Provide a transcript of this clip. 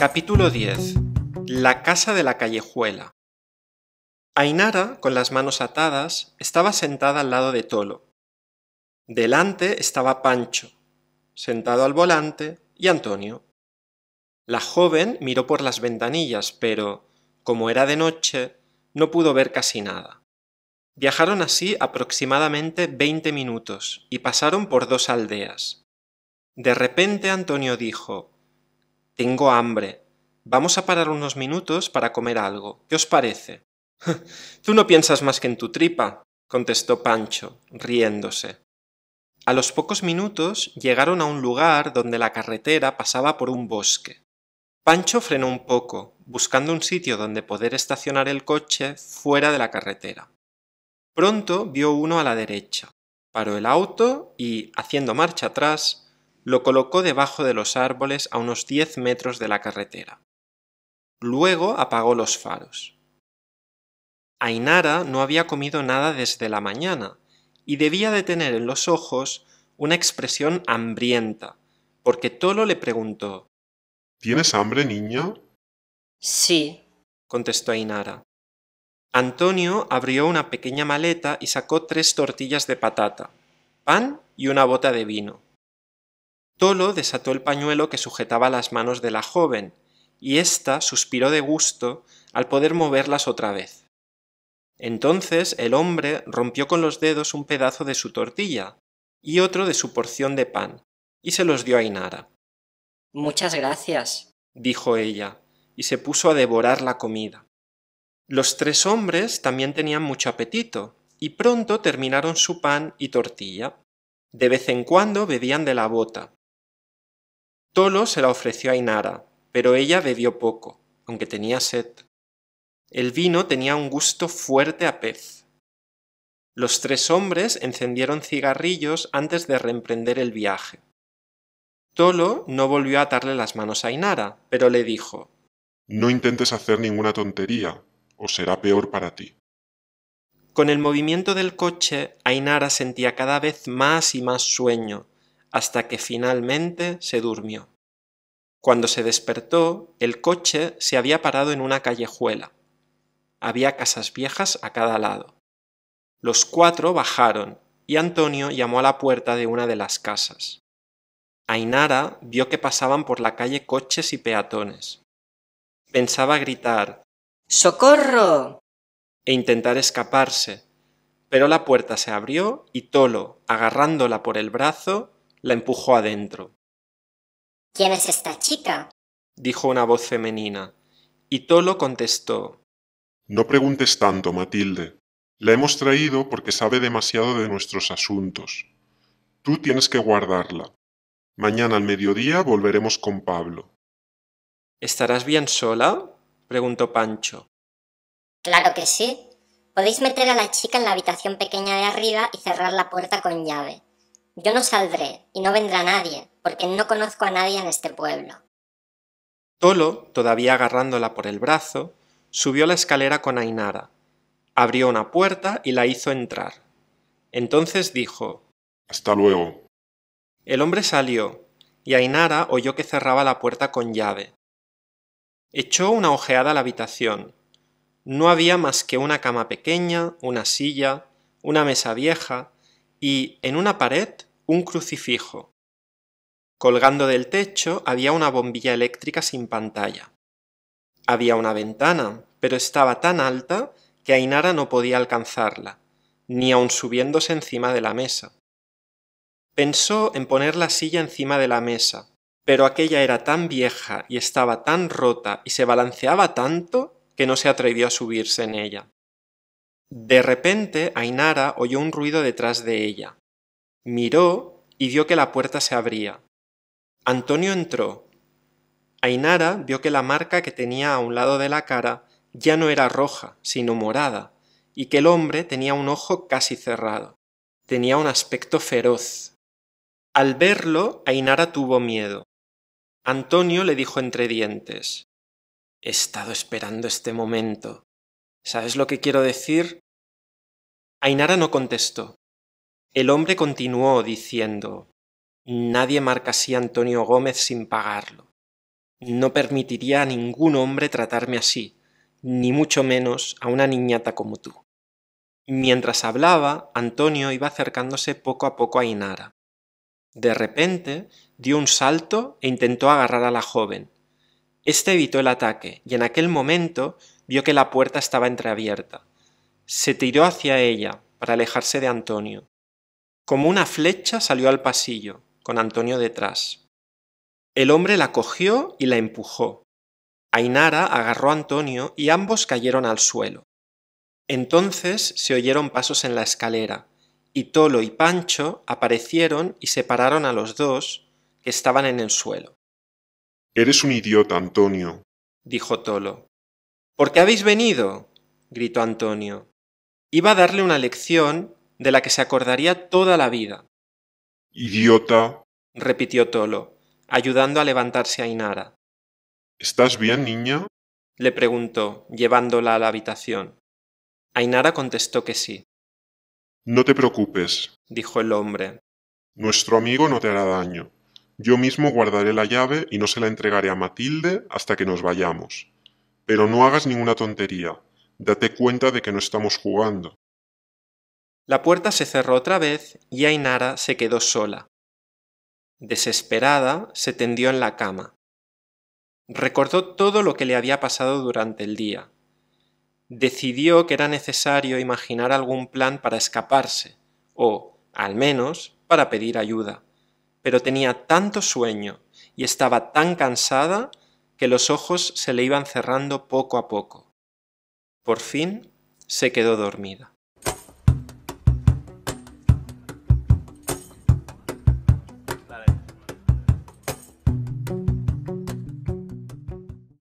Capítulo 10. La casa de la callejuela. Ainara, con las manos atadas, estaba sentada al lado de Tolo. Delante estaba Pancho, sentado al volante, y Antonio. La joven miró por las ventanillas, pero, como era de noche, no pudo ver casi nada. Viajaron así aproximadamente veinte minutos y pasaron por dos aldeas. De repente Antonio dijo tengo hambre. Vamos a parar unos minutos para comer algo. ¿Qué os parece? Tú no piensas más que en tu tripa, contestó Pancho, riéndose. A los pocos minutos llegaron a un lugar donde la carretera pasaba por un bosque. Pancho frenó un poco, buscando un sitio donde poder estacionar el coche fuera de la carretera. Pronto vio uno a la derecha. Paró el auto y, haciendo marcha atrás, lo colocó debajo de los árboles a unos 10 metros de la carretera. Luego apagó los faros. Ainara no había comido nada desde la mañana y debía de tener en los ojos una expresión hambrienta, porque Tolo le preguntó ¿Tienes hambre, niña? Sí, contestó Ainara. Antonio abrió una pequeña maleta y sacó tres tortillas de patata, pan y una bota de vino. Tolo desató el pañuelo que sujetaba las manos de la joven, y ésta suspiró de gusto al poder moverlas otra vez. Entonces el hombre rompió con los dedos un pedazo de su tortilla y otro de su porción de pan, y se los dio a Inara. Muchas gracias, dijo ella, y se puso a devorar la comida. Los tres hombres también tenían mucho apetito, y pronto terminaron su pan y tortilla. De vez en cuando bebían de la bota, Tolo se la ofreció a Inara, pero ella bebió poco, aunque tenía sed. El vino tenía un gusto fuerte a pez. Los tres hombres encendieron cigarrillos antes de reemprender el viaje. Tolo no volvió a atarle las manos a Inara, pero le dijo No intentes hacer ninguna tontería, o será peor para ti. Con el movimiento del coche, Ainara sentía cada vez más y más sueño, hasta que finalmente se durmió. Cuando se despertó, el coche se había parado en una callejuela. Había casas viejas a cada lado. Los cuatro bajaron y Antonio llamó a la puerta de una de las casas. Ainara vio que pasaban por la calle coches y peatones. Pensaba gritar ¡Socorro! e intentar escaparse, pero la puerta se abrió y Tolo, agarrándola por el brazo, la empujó adentro. ¿Quién es esta chica? dijo una voz femenina, y Tolo contestó. No preguntes tanto, Matilde. La hemos traído porque sabe demasiado de nuestros asuntos. Tú tienes que guardarla. Mañana al mediodía volveremos con Pablo. ¿Estarás bien sola? preguntó Pancho. Claro que sí. Podéis meter a la chica en la habitación pequeña de arriba y cerrar la puerta con llave. Yo no saldré y no vendrá nadie, porque no conozco a nadie en este pueblo. Tolo, todavía agarrándola por el brazo, subió la escalera con Ainara, abrió una puerta y la hizo entrar. Entonces dijo Hasta luego. El hombre salió, y Ainara oyó que cerraba la puerta con llave. Echó una ojeada a la habitación. No había más que una cama pequeña, una silla, una mesa vieja, y en una pared un crucifijo. Colgando del techo había una bombilla eléctrica sin pantalla. Había una ventana, pero estaba tan alta que Ainara no podía alcanzarla, ni aun subiéndose encima de la mesa. Pensó en poner la silla encima de la mesa, pero aquella era tan vieja y estaba tan rota y se balanceaba tanto que no se atrevió a subirse en ella. De repente, Ainara oyó un ruido detrás de ella. Miró y vio que la puerta se abría. Antonio entró. Ainara vio que la marca que tenía a un lado de la cara ya no era roja, sino morada, y que el hombre tenía un ojo casi cerrado. Tenía un aspecto feroz. Al verlo, Ainara tuvo miedo. Antonio le dijo entre dientes He estado esperando este momento. ¿Sabes lo que quiero decir? Ainara no contestó. El hombre continuó diciendo Nadie marca así a Antonio Gómez sin pagarlo. No permitiría a ningún hombre tratarme así, ni mucho menos a una niñata como tú. Mientras hablaba, Antonio iba acercándose poco a poco a Ainara. De repente, dio un salto e intentó agarrar a la joven. Este evitó el ataque, y en aquel momento vio que la puerta estaba entreabierta. Se tiró hacia ella, para alejarse de Antonio. Como una flecha salió al pasillo, con Antonio detrás. El hombre la cogió y la empujó. Ainara agarró a Antonio y ambos cayeron al suelo. Entonces se oyeron pasos en la escalera, y Tolo y Pancho aparecieron y separaron a los dos, que estaban en el suelo. Eres un idiota, Antonio, dijo Tolo. ¿Por qué habéis venido? gritó Antonio. Iba a darle una lección de la que se acordaría toda la vida. Idiota, repitió Tolo, ayudando a levantarse a Inara. ¿Estás bien, niña? le preguntó, llevándola a la habitación. Ainara contestó que sí. No te preocupes, dijo el hombre. Nuestro amigo no te hará daño. Yo mismo guardaré la llave y no se la entregaré a Matilde hasta que nos vayamos. Pero no hagas ninguna tontería. Date cuenta de que no estamos jugando. La puerta se cerró otra vez y Ainara se quedó sola. Desesperada, se tendió en la cama. Recordó todo lo que le había pasado durante el día. Decidió que era necesario imaginar algún plan para escaparse, o, al menos, para pedir ayuda. Pero tenía tanto sueño y estaba tan cansada que los ojos se le iban cerrando poco a poco. Por fin se quedó dormida.